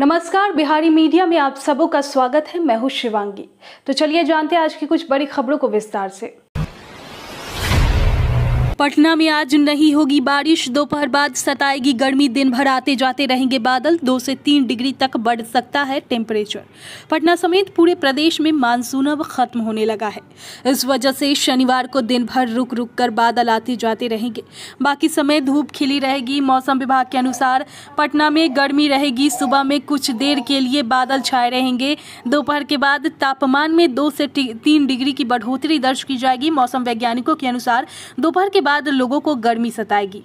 नमस्कार बिहारी मीडिया में आप सबों का स्वागत है मैं हूं शिवांगी तो चलिए जानते हैं आज की कुछ बड़ी खबरों को विस्तार से पटना में आज नहीं होगी बारिश दोपहर बाद सताएगी गर्मी दिन भर आते जाते रहेंगे बादल दो से तीन डिग्री तक बढ़ सकता है टेम्परेचर पटना समेत पूरे प्रदेश में मानसून अब खत्म होने लगा है इस वजह से शनिवार को दिन भर रुक रुक कर बादल आते जाते रहेंगे बाकी समय धूप खिली रहेगी मौसम विभाग के अनुसार पटना में गर्मी रहेगी सुबह में कुछ देर के लिए बादल छाए रहेंगे दोपहर के बाद तापमान में दो से तीन डिग्री की बढ़ोतरी दर्ज की जाएगी मौसम वैज्ञानिकों के अनुसार दोपहर के बाद बाद लोगों को गर्मी सताएगी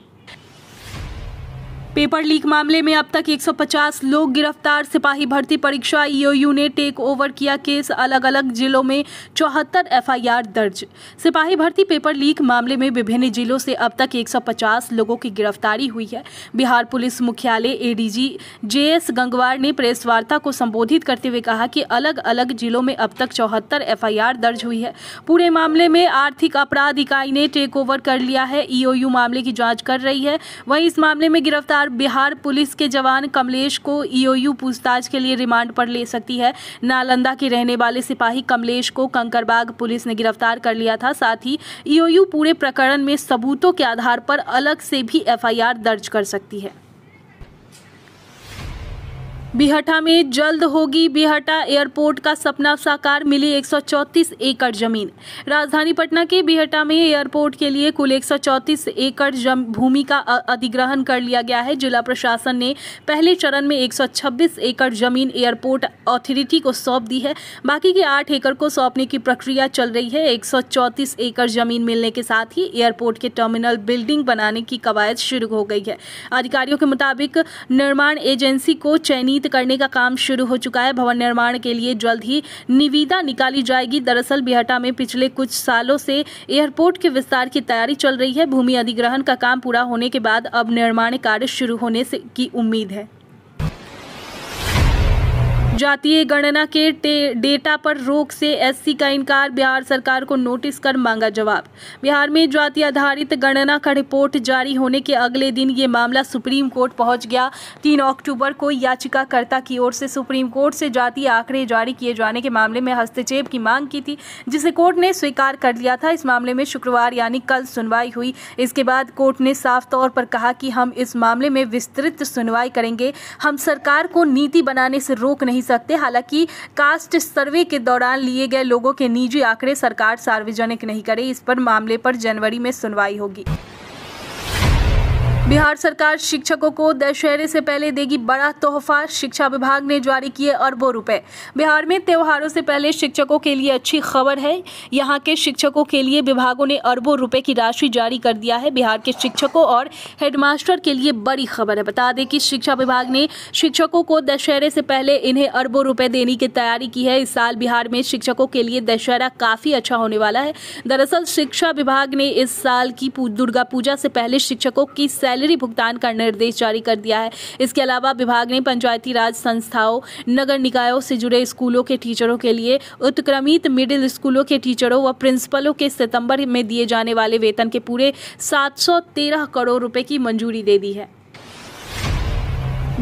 पेपर लीक मामले में अब तक 150 लोग गिरफ्तार सिपाही भर्ती परीक्षा ईओयू ने टेक ओवर किया केस अलग अलग जिलों में चौहत्तर एफआईआर दर्ज सिपाही भर्ती पेपर लीक मामले में विभिन्न जिलों से अब तक 150 लोगों की गिरफ्तारी हुई है बिहार पुलिस मुख्यालय एडीजी जेएस गंगवार ने प्रेस वार्ता को संबोधित करते हुए कहा कि अलग अलग जिलों में अब तक चौहत्तर एफ दर्ज हुई है पूरे मामले में आर्थिक अपराध इकाई ने टेक ओवर कर लिया है ईओयू मामले की जाँच कर रही है वही इस मामले में गिरफ्तार बार बिहार पुलिस के जवान कमलेश को ईओयू e पूछताछ के लिए रिमांड पर ले सकती है नालंदा के रहने वाले सिपाही कमलेश को कंकरबाग पुलिस ने गिरफ्तार कर लिया था साथ ही ईओयू e पूरे प्रकरण में सबूतों के आधार पर अलग से भी एफआईआर दर्ज कर सकती है बिहटा में जल्द होगी बिहटा एयरपोर्ट का सपना साकार मिली 134 एकड़ जमीन राजधानी पटना के बिहटा में एयरपोर्ट के लिए कुल 134 एकड़ भूमि का अधिग्रहण कर लिया गया है जिला प्रशासन ने पहले चरण में 126 एकड़ जमीन एयरपोर्ट अथॉरिटी को सौंप दी है बाकी के आठ एकड़ को सौंपने की प्रक्रिया चल रही है एक एकड़ जमीन मिलने के साथ ही एयरपोर्ट के टर्मिनल बिल्डिंग बनाने की कवायद शुरू हो गई है अधिकारियों के मुताबिक निर्माण एजेंसी को चयनित करने का काम शुरू हो चुका है भवन निर्माण के लिए जल्द ही निविदा निकाली जाएगी दरअसल बिहटा में पिछले कुछ सालों से एयरपोर्ट के विस्तार की तैयारी चल रही है भूमि अधिग्रहण का काम पूरा होने के बाद अब निर्माण कार्य शुरू होने से की उम्मीद है जातीय गणना के डेटा पर रोक से एससी का इनकार बिहार सरकार को नोटिस कर मांगा जवाब बिहार में जाति आधारित गणना का रिपोर्ट जारी होने के अगले दिन ये मामला सुप्रीम कोर्ट पहुंच गया तीन अक्टूबर को याचिकाकर्ता की ओर से सुप्रीम कोर्ट से जाति आंकड़े जारी किए जाने के मामले में हस्तक्षेप की मांग की थी जिसे कोर्ट ने स्वीकार कर लिया था इस मामले में शुक्रवार यानी कल सुनवाई हुई इसके बाद कोर्ट ने साफ तौर पर कहा कि हम इस मामले में विस्तृत सुनवाई करेंगे हम सरकार को नीति बनाने से रोक नहीं सकते हालांकि कास्ट सर्वे के दौरान लिए गए लोगों के निजी आंकड़े सरकार सार्वजनिक नहीं करे इस पर मामले पर जनवरी में सुनवाई होगी बिहार सरकार शिक्षकों को दशहरे से पहले देगी बड़ा तोहफा शिक्षा विभाग ने जारी किए अरबों रुपए बिहार में त्योहारों से पहले शिक्षकों के लिए अच्छी खबर है यहां के शिक्षकों के लिए विभागों ने अरबों रुपए की राशि जारी कर दिया है बिहार के शिक्षकों और हेडमास्टर के लिए बड़ी खबर है बता दें कि शिक्षा विभाग ने शिक्षकों को दशहरे से पहले इन्हें अरबों रुपए देने की तैयारी की है इस साल बिहार में शिक्षकों के लिए दशहरा काफी अच्छा होने वाला है दरअसल शिक्षा विभाग ने इस साल की दुर्गा पूजा से पहले शिक्षकों की सैलरी सैलरी भुगतान का निर्देश जारी कर दिया है इसके अलावा विभाग ने पंचायती राज संस्थाओं नगर निकायों से जुड़े स्कूलों के टीचरों के लिए उत्क्रमित मिडिल स्कूलों के टीचरों व प्रिंसिपलों के सितंबर में दिए जाने वाले वेतन के पूरे सात करोड़ रुपए की मंजूरी दे दी है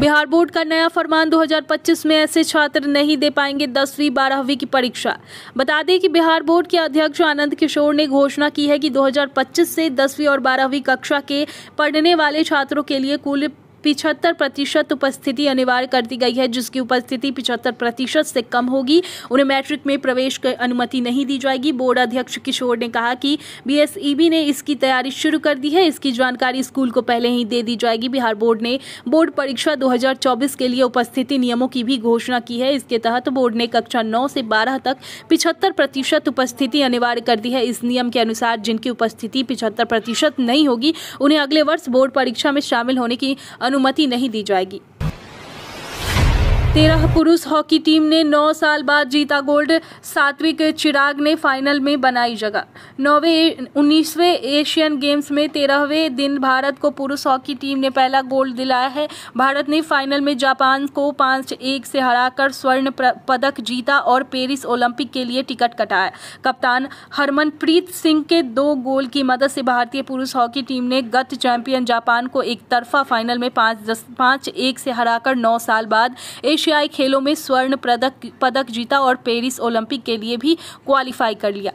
बिहार बोर्ड का नया फरमान 2025 में ऐसे छात्र नहीं दे पाएंगे दसवीं बारहवीं की परीक्षा बता दें कि बिहार बोर्ड के अध्यक्ष आनंद किशोर ने घोषणा की है कि 2025 से दसवीं और बारहवीं कक्षा के पढ़ने वाले छात्रों के लिए कुल पिछहत्तर प्रतिशत उपस्थिति अनिवार्य कर दी गई है जिसकी उपस्थिति पिछहत्तर प्रतिशत से कम होगी उन्हें मैट्रिक में प्रवेश की अनुमति नहीं दी जाएगी बोर्ड अध्यक्ष किशोर ने कहा कि बीएसईबी ने इसकी तैयारी शुरू कर दी है इसकी जानकारी स्कूल को पहले ही दे दी जाएगी बिहार बोर्ड ने बोर्ड परीक्षा दो के लिए उपस्थिति नियमों की भी घोषणा की है इसके तहत बोर्ड ने कक्षा नौ से बारह तक पिछहत्तर प्रतिशत उपस्थिति अनिवार्य कर दी है इस नियम के अनुसार जिनकी उपस्थिति पिछहत्तर प्रतिशत नहीं होगी उन्हें अगले वर्ष बोर्ड परीक्षा में शामिल होने की अनु अनुमति नहीं दी जाएगी तेरह पुरुष हॉकी टीम ने नौ साल बाद जीता गोल्ड सात्विक चिराग ने फाइनल में बनाई जगह नौवे उन्नीसवें एशियन गेम्स में तेरहवें दिन भारत को पुरुष हॉकी टीम ने पहला गोल्ड दिलाया है भारत ने फाइनल में जापान को पाँच एक से हराकर स्वर्ण पदक जीता और पेरिस ओलंपिक के लिए टिकट कटाया कप्तान हरमनप्रीत सिंह के दो गोल की मदद से भारतीय पुरुष हॉकी टीम ने गत चैंपियन जापान को एक फाइनल में पाँच पाँच एक से हराकर नौ साल बाद एशिया एशियाई खेलों में स्वर्ण पदक जीता और पेरिस ओलंपिक के लिए भी क्वालिफाई कर लिया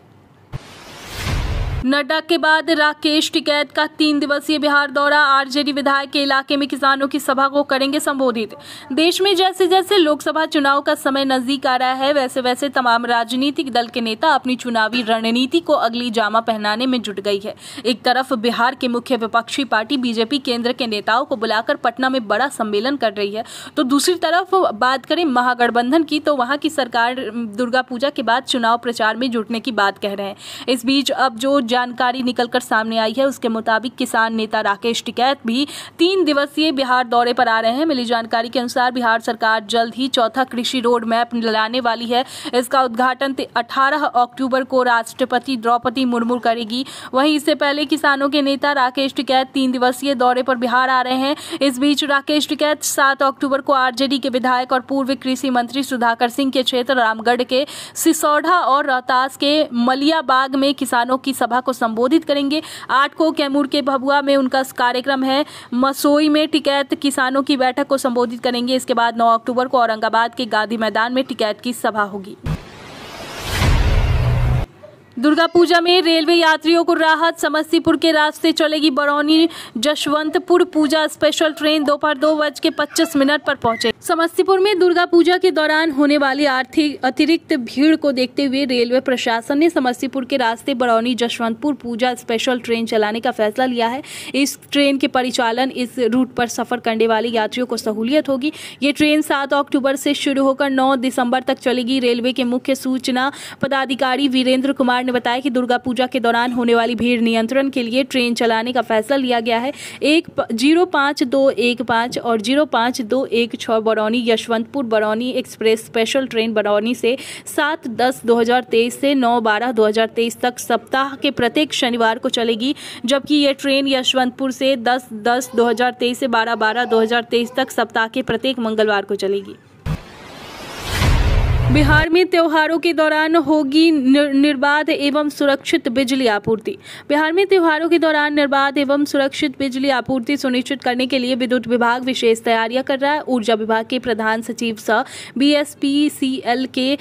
नड्डा के बाद राकेश टिकैत का तीन दिवसीय बिहार दौरा आरजेडी विधायक के इलाके में किसानों की सभा को करेंगे संबोधित देश में जैसे जैसे लोकसभा चुनाव का समय नजदीक आ रहा है वैसे वैसे तमाम राजनीतिक दल के नेता अपनी चुनावी रणनीति को अगली जामा पहनाने में जुट गई है एक तरफ बिहार के मुख्य विपक्षी पार्टी बीजेपी केंद्र के नेताओं को बुलाकर पटना में बड़ा सम्मेलन कर रही है तो दूसरी तरफ बात करें महागठबंधन की तो वहाँ की सरकार दुर्गा पूजा के बाद चुनाव प्रचार में जुटने की बात कह रहे हैं इस बीच अब जो जानकारी निकलकर सामने आई है उसके मुताबिक किसान नेता राकेश टिकैत भी तीन दिवसीय बिहार दौरे पर आ रहे हैं मिली जानकारी के अनुसार बिहार सरकार जल्द ही चौथा कृषि रोड मैप लाने वाली है इसका उद्घाटन अठारह अक्टूबर को राष्ट्रपति द्रौपदी मुर्मू करेगी वहीं इससे पहले किसानों के नेता राकेश टिकैत तीन दिवसीय दौरे पर बिहार आ रहे हैं इस बीच राकेश टिकैत सात अक्टूबर को आरजेडी के विधायक और पूर्व कृषि मंत्री सुधाकर सिंह के क्षेत्र रामगढ़ के सिसौढ़ा और रोहतास के मलियाबाग में किसानों की सभा को संबोधित करेंगे आठ को कैमूर के भभुआ में उनका कार्यक्रम है मसोई में टिकैत किसानों की बैठक को संबोधित करेंगे इसके बाद नौ अक्टूबर को औरंगाबाद के गांधी मैदान में टिकैत की सभा होगी दुर्गा पूजा में रेलवे यात्रियों को राहत समस्तीपुर के रास्ते चलेगी बरौनी जशवंतपुर पूजा स्पेशल ट्रेन दोपहर दो, दो बज के पच्चीस मिनट पर पहुंचे समस्तीपुर में दुर्गा पूजा के दौरान होने वाली आर्थिक अतिरिक्त भीड़ को देखते हुए रेलवे प्रशासन ने समस्तीपुर के रास्ते बरौनी जशवंतपुर पूजा स्पेशल ट्रेन चलाने का फैसला लिया है इस ट्रेन के परिचालन इस रूट पर सफर करने वाले यात्रियों को सहूलियत होगी ये ट्रेन सात अक्टूबर से शुरू होकर नौ दिसंबर तक चलेगी रेलवे के मुख्य सूचना पदाधिकारी वीरेंद्र कुमार ने ने बताया कि दुर्गा पूजा के दौरान होने वाली भीड़ नियंत्रण के लिए ट्रेन चलाने का फैसला लिया गया है एक जीरो पाँच दो एक पाँच और जीरो पाँच दो एक छः Barauni Yesvantpur Barauni express special train Barauni से सात दस दो हज़ार तेईस से नौ बारह दो हज़ार तेईस तक सप्ताह के प्रत्येक शनिवार को चलेगी जबकि यह ट्रेन यशवंतपुर से दस दस दो हज़ार तेईस से बारह बारह दो हज़ार तेईस तक सप्ताह के प्रत्येक मंगलवार को चलेगी बिहार में त्योहारों के दौरान होगी निर्बाध एवं सुरक्षित बिजली आपूर्ति बिहार में त्योहारों के दौरान निर्बाध एवं सुरक्षित बिजली आपूर्ति सुनिश्चित करने के लिए विद्युत विभाग विशेष तैयारियां कर रहा है ऊर्जा विभाग के प्रधान सचिव स B S P C L के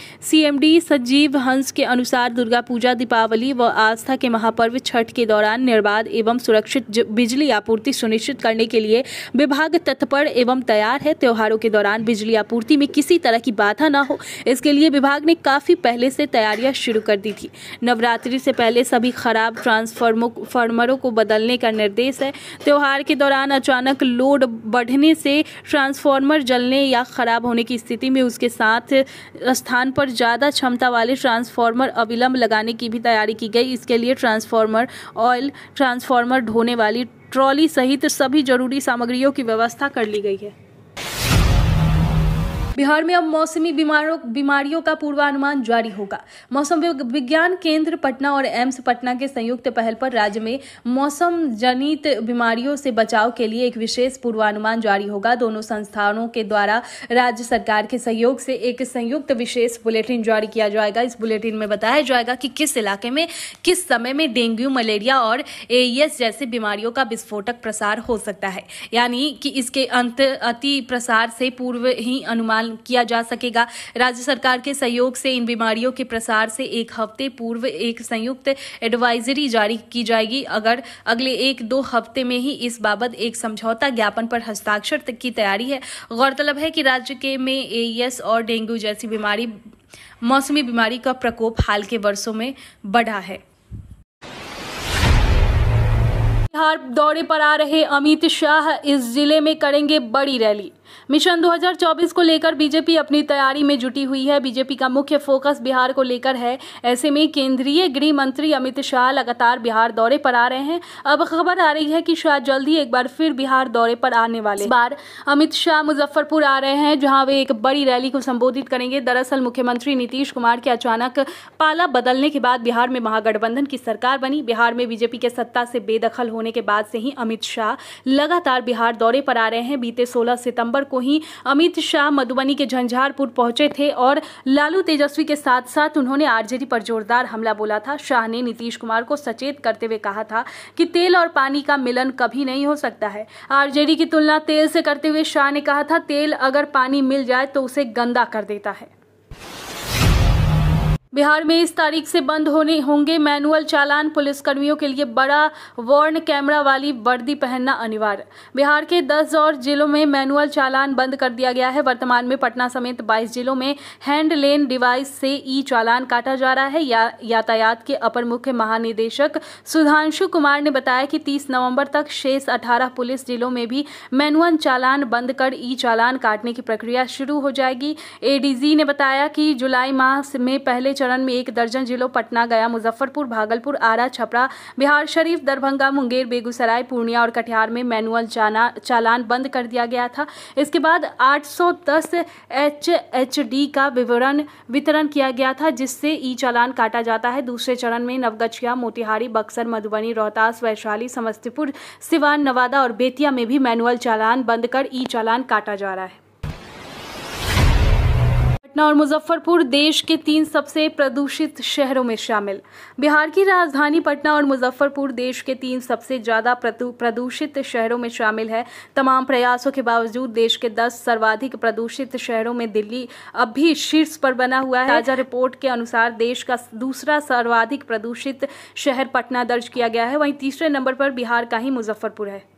डी सजीव हंस के अनुसार दुर्गा पूजा दीपावली व आस्था के महापर्व छठ के दौरान निर्बाध एवं सुरक्षित बिजली आपूर्ति सुनिश्चित करने के लिए विभाग तत्पर एवं तैयार है त्योहारों के दौरान बिजली आपूर्ति में किसी तरह की बाधा न हो इस इसके लिए विभाग ने काफ़ी पहले से तैयारियां शुरू कर दी थी नवरात्रि से पहले सभी खराब ट्रांसफार्मरों को बदलने का निर्देश है त्यौहार के दौरान अचानक लोड बढ़ने से ट्रांसफार्मर जलने या खराब होने की स्थिति में उसके साथ स्थान पर ज़्यादा क्षमता वाले ट्रांसफार्मर अविलंब लगाने की भी तैयारी की गई इसके लिए ट्रांसफार्मर ऑयल ट्रांसफार्मर ढोने वाली ट्रॉली सहित सभी जरूरी सामग्रियों की व्यवस्था कर ली गई है बिहार में अब मौसमी बीमारों बीमारियों का पूर्वानुमान जारी होगा मौसम विज्ञान केंद्र पटना और एम्स पटना के संयुक्त पहल पर राज्य में मौसम जनित बीमारियों से बचाव के लिए एक विशेष पूर्वानुमान जारी होगा दोनों संस्थानों के द्वारा राज्य सरकार के सहयोग से एक संयुक्त विशेष बुलेटिन जारी किया जाएगा इस बुलेटिन में बताया जाएगा कि किस इलाके में किस समय में डेंगू मलेरिया और एईएस जैसी बीमारियों का विस्फोटक प्रसार हो सकता है यानी कि इसके अंत अति प्रसार से पूर्व ही अनुमान किया जा सकेगा राज्य सरकार के सहयोग से इन बीमारियों के प्रसार से एक हफ्ते पूर्व एक संयुक्त एडवाइजरी जारी की जाएगी अगर अगले एक दो हफ्ते में ही इस बाबत एक समझौता ज्ञापन पर हस्ताक्षर की तैयारी है गौरतलब है कि राज्य के में एस e और डेंगू जैसी बीमारी मौसमी बीमारी का प्रकोप हाल के वर्षों में बढ़ा है बिहार दौरे पर आ रहे अमित शाह इस जिले में करेंगे बड़ी रैली मिशन 2024 को लेकर बीजेपी अपनी तैयारी में जुटी हुई है बीजेपी का मुख्य फोकस बिहार को लेकर है ऐसे में केंद्रीय गृह मंत्री अमित शाह लगातार बिहार दौरे पर आ रहे हैं अब खबर आ रही है कि शाह जल्द ही एक बार फिर बिहार दौरे पर आने वाले बार अमित शाह मुजफ्फरपुर आ रहे हैं जहां वे एक बड़ी रैली को संबोधित करेंगे दरअसल मुख्यमंत्री नीतीश कुमार के अचानक पाला बदलने के बाद बिहार में महागठबंधन की सरकार बनी बिहार में बीजेपी के सत्ता से बेदखल होने के बाद से ही अमित शाह लगातार बिहार दौरे पर आ रहे हैं बीते सोलह सितम्बर पर को ही अमित शाह मधुबनी के झंझारपुर पहुंचे थे और लालू तेजस्वी के साथ साथ उन्होंने आरजेडी पर जोरदार हमला बोला था शाह ने नीतीश कुमार को सचेत करते हुए कहा था कि तेल और पानी का मिलन कभी नहीं हो सकता है आरजेडी की तुलना तेल से करते हुए शाह ने कहा था तेल अगर पानी मिल जाए तो उसे गंदा कर देता है बिहार में इस तारीख से बंद होने होंगे मैनुअल चालान पुलिसकर्मियों के लिए बड़ा वार्न कैमरा वाली वर्दी पहनना अनिवार्य बिहार के 10 और जिलों में मैनुअल चालान बंद कर दिया गया है वर्तमान में पटना समेत 22 जिलों में हैंड लेन डिवाइस से ई चालान काटा जा रहा है या, यातायात के अपर मुख्य महानिदेशक सुधांशु कुमार ने बताया कि तीस नवम्बर तक शेष अठारह पुलिस जिलों में भी मैनुअल चालान बंद कर ई चालान काटने की प्रक्रिया शुरू हो जाएगी एडीजी ने बताया कि जुलाई माह में पहले चरण में एक दर्जन जिलों पटना गया मुजफ्फरपुर भागलपुर आरा छपरा बिहार शरीफ दरभंगा मुंगेर बेगूसराय पूर्णिया और कटिहार में मैनुअल चालान बंद कर दिया गया था इसके बाद 810 एचएचडी का विवरण वितरण किया गया था जिससे ई चालान काटा जाता है दूसरे चरण में नवगछिया मोतिहारी बक्सर मधुबनी रोहतास वैशाली समस्तीपुर सिवान नवादा और बेतिया में भी मैनुअल चालान बंद कर ई चालान काटा जा रहा है पटना और मुजफ्फरपुर देश के तीन सबसे प्रदूषित शहरों में शामिल बिहार की राजधानी पटना और मुजफ्फरपुर देश के तीन सबसे ज़्यादा प्रदूषित शहरों में शामिल है तमाम प्रयासों के बावजूद देश के दस सर्वाधिक प्रदूषित शहरों में दिल्ली अब भी शीर्ष पर बना हुआ है ताज़ा रिपोर्ट के अनुसार देश का दूसरा सर्वाधिक प्रदूषित शहर पटना दर्ज किया गया है वहीं तीसरे नंबर पर बिहार का ही मुजफ्फरपुर है